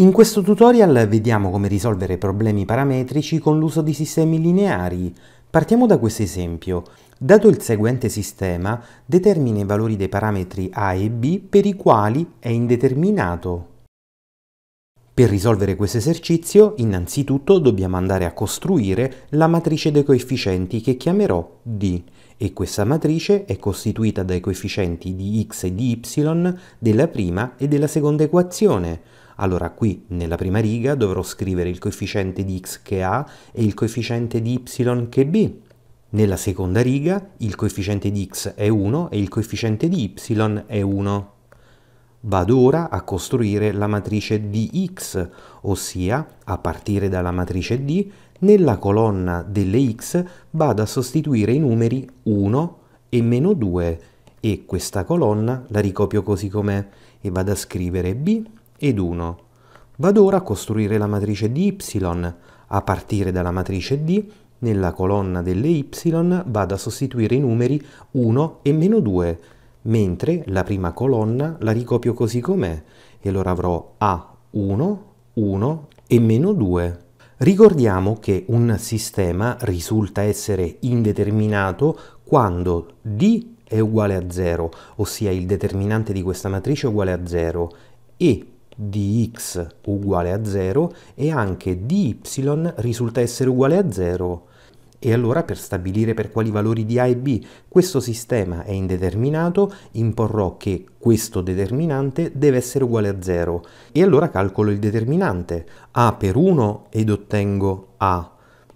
In questo tutorial vediamo come risolvere problemi parametrici con l'uso di sistemi lineari. Partiamo da questo esempio. Dato il seguente sistema, determina i valori dei parametri a e b per i quali è indeterminato per risolvere questo esercizio, innanzitutto dobbiamo andare a costruire la matrice dei coefficienti che chiamerò D e questa matrice è costituita dai coefficienti di x e di y della prima e della seconda equazione. Allora qui nella prima riga dovrò scrivere il coefficiente di x che è A e il coefficiente di y che è B. Nella seconda riga il coefficiente di x è 1 e il coefficiente di y è 1. Vado ora a costruire la matrice dx, ossia a partire dalla matrice D, nella colonna delle x vado a sostituire i numeri 1 e meno 2 e questa colonna la ricopio così com'è e vado a scrivere b ed 1. Vado ora a costruire la matrice di y. A partire dalla matrice D, nella colonna delle y vado a sostituire i numeri 1 e meno 2 mentre la prima colonna la ricopio così com'è e allora avrò A1, 1 e meno 2. Ricordiamo che un sistema risulta essere indeterminato quando D è uguale a 0, ossia il determinante di questa matrice è uguale a 0, e dx x uguale a 0 e anche dy risulta essere uguale a 0. E allora per stabilire per quali valori di A e B questo sistema è indeterminato, imporrò che questo determinante deve essere uguale a 0. E allora calcolo il determinante A per 1 ed ottengo A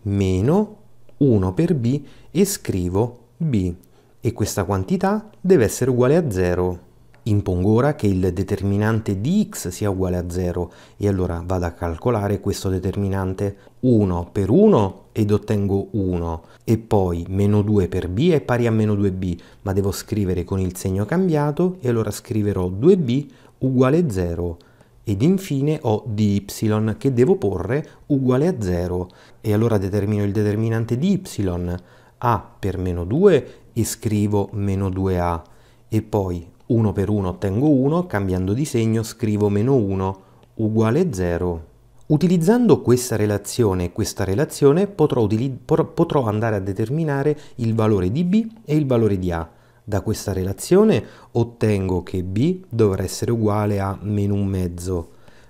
meno 1 per B e scrivo B. E questa quantità deve essere uguale a 0. Impongo ora che il determinante di x sia uguale a 0 e allora vado a calcolare questo determinante 1 per 1 ed ottengo 1 e poi meno 2 per b è pari a meno 2b ma devo scrivere con il segno cambiato e allora scriverò 2b uguale 0 ed infine ho dy che devo porre uguale a 0 e allora determino il determinante di y a per meno 2 e scrivo meno 2a e poi 1 per 1 ottengo 1, cambiando di segno scrivo meno 1 uguale 0. Utilizzando questa relazione e questa relazione potrò, potrò andare a determinare il valore di b e il valore di a. Da questa relazione ottengo che b dovrà essere uguale a meno un mezzo.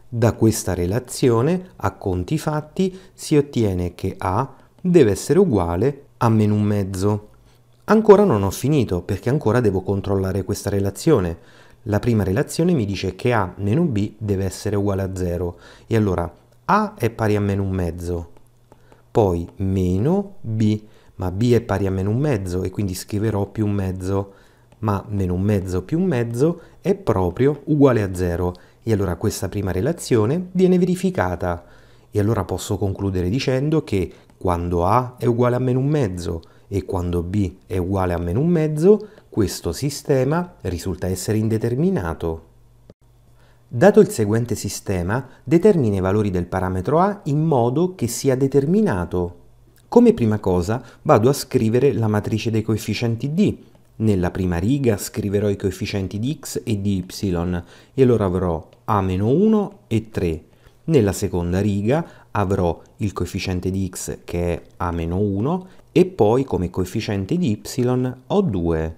Da questa relazione, a conti fatti, si ottiene che a deve essere uguale a meno un mezzo. Ancora non ho finito perché ancora devo controllare questa relazione. La prima relazione mi dice che a meno b deve essere uguale a 0 e allora a è pari a meno un mezzo, poi meno b, ma b è pari a meno un mezzo e quindi scriverò più un mezzo, ma meno un mezzo più un mezzo è proprio uguale a 0 e allora questa prima relazione viene verificata e allora posso concludere dicendo che quando a è uguale a meno un mezzo, e quando b è uguale a meno un mezzo, questo sistema risulta essere indeterminato. Dato il seguente sistema, determina i valori del parametro a in modo che sia determinato. Come prima cosa vado a scrivere la matrice dei coefficienti d. Nella prima riga scriverò i coefficienti di x e di y e allora avrò a-1 e 3. Nella seconda riga avrò il coefficiente di x che è a-1 e poi come coefficiente di y ho 2.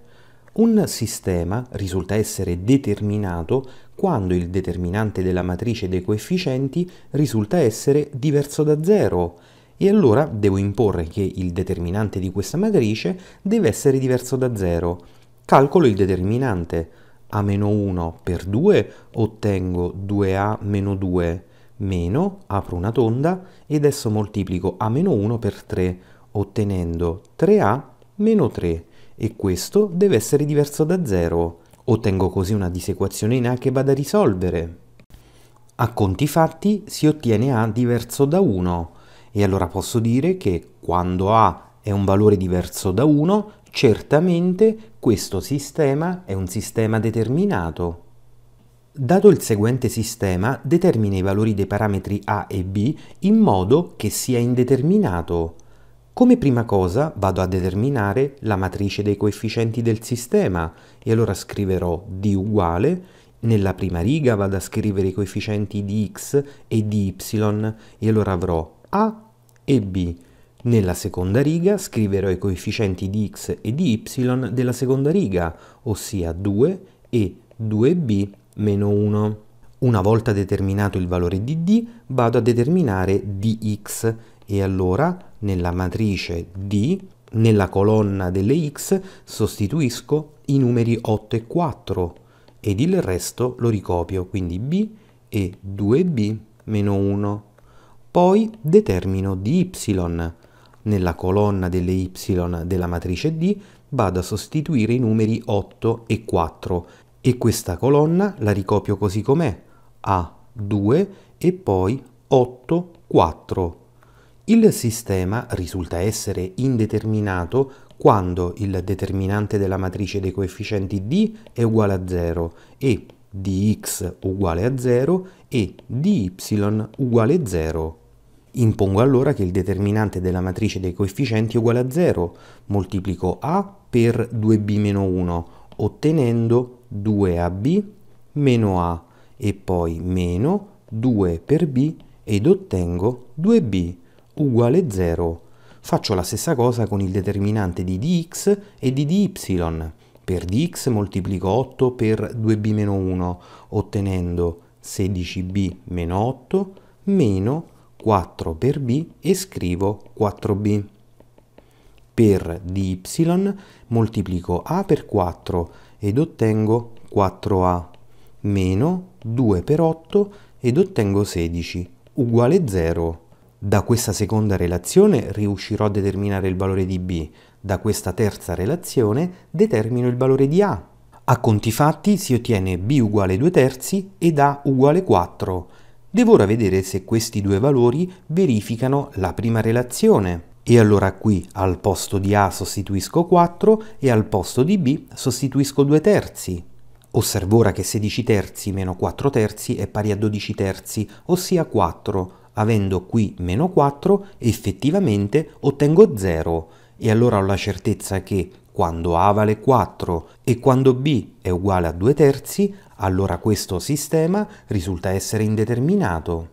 Un sistema risulta essere determinato quando il determinante della matrice dei coefficienti risulta essere diverso da 0 e allora devo imporre che il determinante di questa matrice deve essere diverso da 0. Calcolo il determinante. A-1 per 2 ottengo 2A-2 meno, apro una tonda, e adesso moltiplico A-1 per 3 ottenendo 3a meno 3 e questo deve essere diverso da 0. Ottengo così una disequazione in a che va a risolvere. A conti fatti si ottiene a diverso da 1 e allora posso dire che quando a è un valore diverso da 1, certamente questo sistema è un sistema determinato. Dato il seguente sistema, determina i valori dei parametri a e b in modo che sia indeterminato. Come prima cosa vado a determinare la matrice dei coefficienti del sistema e allora scriverò d uguale, nella prima riga vado a scrivere i coefficienti di x e di y e allora avrò a e b. Nella seconda riga scriverò i coefficienti di x e di y della seconda riga, ossia 2 e 2b meno 1. Una volta determinato il valore di d, vado a determinare dx e allora nella matrice D, nella colonna delle X sostituisco i numeri 8 e 4 ed il resto lo ricopio, quindi B e 2B meno 1. Poi determino di Y. Nella colonna delle Y della matrice D vado a sostituire i numeri 8 e 4 e questa colonna la ricopio così com'è, A, 2 e poi 8, 4. Il sistema risulta essere indeterminato quando il determinante della matrice dei coefficienti d è uguale a 0 e dx uguale a 0 e dy uguale a 0. Impongo allora che il determinante della matrice dei coefficienti è uguale a 0, moltiplico a per 2b-1, ottenendo 2ab meno a e poi meno 2 per b ed ottengo 2b uguale 0. Faccio la stessa cosa con il determinante di dx e di dy. Per dx moltiplico 8 per 2b-1, ottenendo 16b meno 8 meno 4 per b e scrivo 4b. Per dy moltiplico a per 4 ed ottengo 4a meno 2 per 8 ed ottengo 16 uguale 0 da questa seconda relazione riuscirò a determinare il valore di B, da questa terza relazione determino il valore di A. A conti fatti si ottiene B uguale 2 terzi ed A uguale 4. Devo ora vedere se questi due valori verificano la prima relazione. E allora qui al posto di A sostituisco 4 e al posto di B sostituisco 2 terzi. Osservo ora che 16 terzi meno 4 terzi è pari a 12 terzi, ossia 4 avendo qui meno 4 effettivamente ottengo 0 e allora ho la certezza che quando A vale 4 e quando B è uguale a 2 terzi, allora questo sistema risulta essere indeterminato.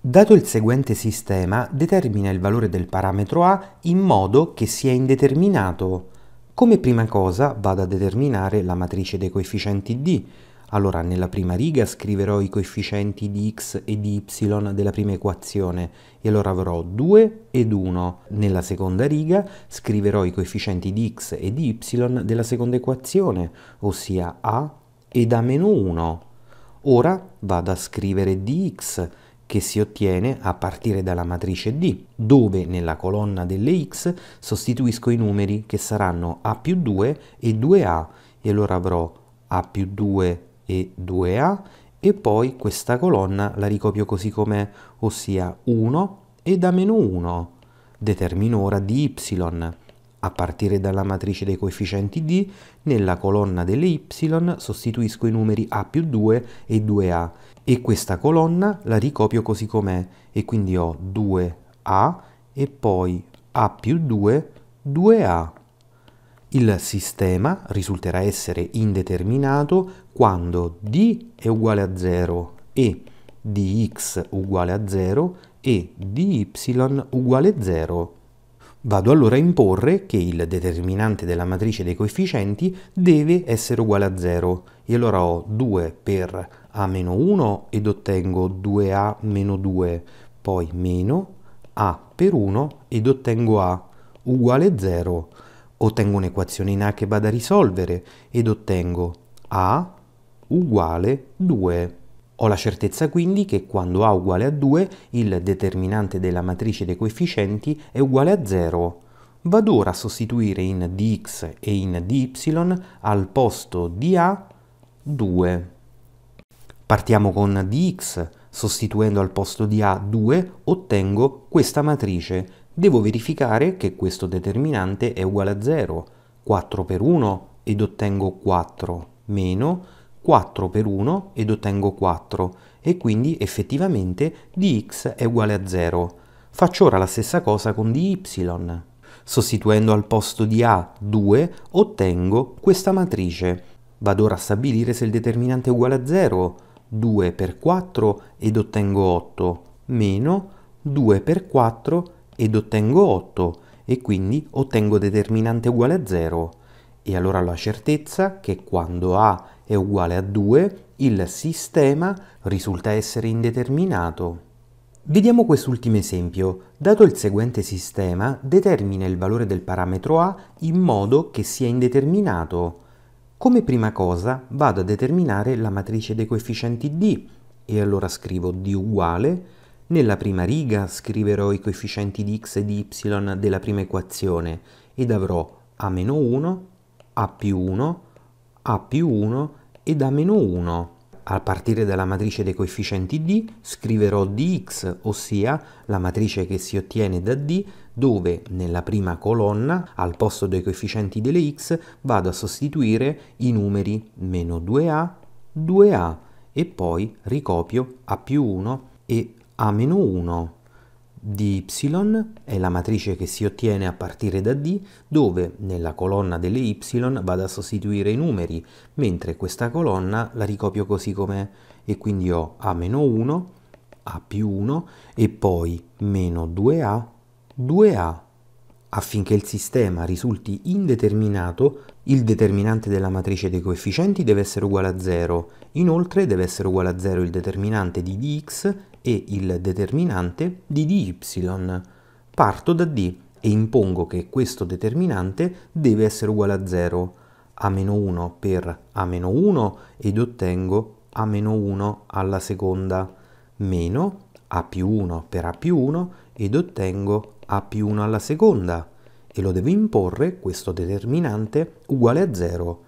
Dato il seguente sistema, determina il valore del parametro A in modo che sia indeterminato. Come prima cosa vado a determinare la matrice dei coefficienti D, allora, nella prima riga scriverò i coefficienti di x e di y della prima equazione e allora avrò 2 ed 1. Nella seconda riga scriverò i coefficienti di x e di y della seconda equazione, ossia a ed a meno 1. Ora vado a scrivere dx che si ottiene a partire dalla matrice D, dove nella colonna delle x sostituisco i numeri che saranno a più 2 e 2a e allora avrò a più 2 e 2A e poi questa colonna la ricopio così com'è, ossia 1 e da meno 1 determino ora di y a partire dalla matrice dei coefficienti D, nella colonna delle y sostituisco i numeri a più 2 e 2a e questa colonna la ricopio così com'è e quindi ho 2a e poi a più 2, 2a. Il sistema risulterà essere indeterminato quando d è uguale a 0 e dx uguale a 0 e dy uguale a 0. Vado allora a imporre che il determinante della matrice dei coefficienti deve essere uguale a 0 e allora ho 2 per a-1 ed ottengo 2a-2, poi meno a per 1 ed ottengo a uguale 0. Ottengo un'equazione in A che Akeba a risolvere ed ottengo A uguale 2. Ho la certezza quindi che quando A uguale a 2 il determinante della matrice dei coefficienti è uguale a 0. Vado ora a sostituire in dx e in dy al posto di A 2. Partiamo con dx, sostituendo al posto di A 2 ottengo questa matrice devo verificare che questo determinante è uguale a 0. 4 per 1 ed ottengo 4 meno 4 per 1 ed ottengo 4 e quindi effettivamente dx è uguale a 0. Faccio ora la stessa cosa con dy. Sostituendo al posto di A 2 ottengo questa matrice. Vado ora a stabilire se il determinante è uguale a 0. 2 per 4 ed ottengo 8 meno 2 per 4 ed ed ottengo 8 e quindi ottengo determinante uguale a 0 e allora ho la certezza che quando A è uguale a 2 il sistema risulta essere indeterminato. Vediamo quest'ultimo esempio. Dato il seguente sistema, determina il valore del parametro A in modo che sia indeterminato. Come prima cosa vado a determinare la matrice dei coefficienti D e allora scrivo D uguale nella prima riga scriverò i coefficienti di x e di y della prima equazione ed avrò a 1, a più 1, a più 1 ed a meno 1. A partire dalla matrice dei coefficienti d scriverò dx, ossia la matrice che si ottiene da d dove nella prima colonna al posto dei coefficienti delle x vado a sostituire i numeri meno 2a, 2a e poi ricopio a più 1 e a-1 di y è la matrice che si ottiene a partire da D dove nella colonna delle y vado a sostituire i numeri mentre questa colonna la ricopio così com'è e quindi ho A-1 A più 1 e poi meno 2A 2A Affinché il sistema risulti indeterminato, il determinante della matrice dei coefficienti deve essere uguale a 0, inoltre deve essere uguale a 0 il determinante di dx e il determinante di dy. Parto da d e impongo che questo determinante deve essere uguale a 0, a-1 per a-1 ed ottengo a-1 alla seconda, meno a più 1 per a più 1 ed ottengo a più 1 alla seconda e lo devo imporre, questo determinante, uguale a 0.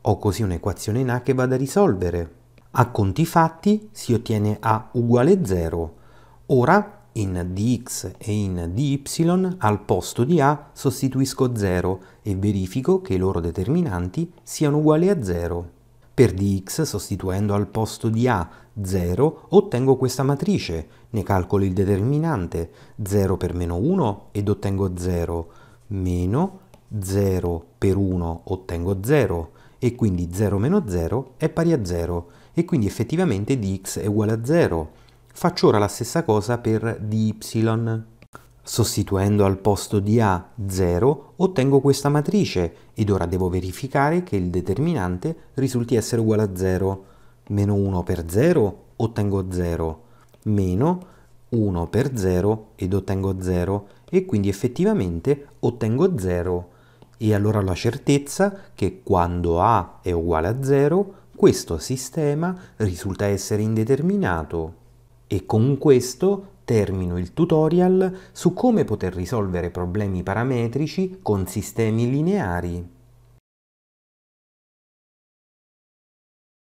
Ho così un'equazione in A che vado a risolvere. A conti fatti si ottiene A uguale 0. Ora in dx e in dy al posto di A sostituisco 0 e verifico che i loro determinanti siano uguali a 0. Per dx sostituendo al posto di A 0 ottengo questa matrice, ne calcolo il determinante 0 per meno 1 ed ottengo 0, meno 0 per 1 ottengo 0 e quindi 0 meno 0 è pari a 0 e quindi effettivamente dx è uguale a 0. Faccio ora la stessa cosa per dy. Sostituendo al posto di A 0 ottengo questa matrice ed ora devo verificare che il determinante risulti essere uguale a 0. Meno 1 per 0 ottengo 0, meno 1 per 0 ed ottengo 0 e quindi effettivamente ottengo 0. E allora ho la certezza che quando A è uguale a 0 questo sistema risulta essere indeterminato. E con questo termino il tutorial su come poter risolvere problemi parametrici con sistemi lineari.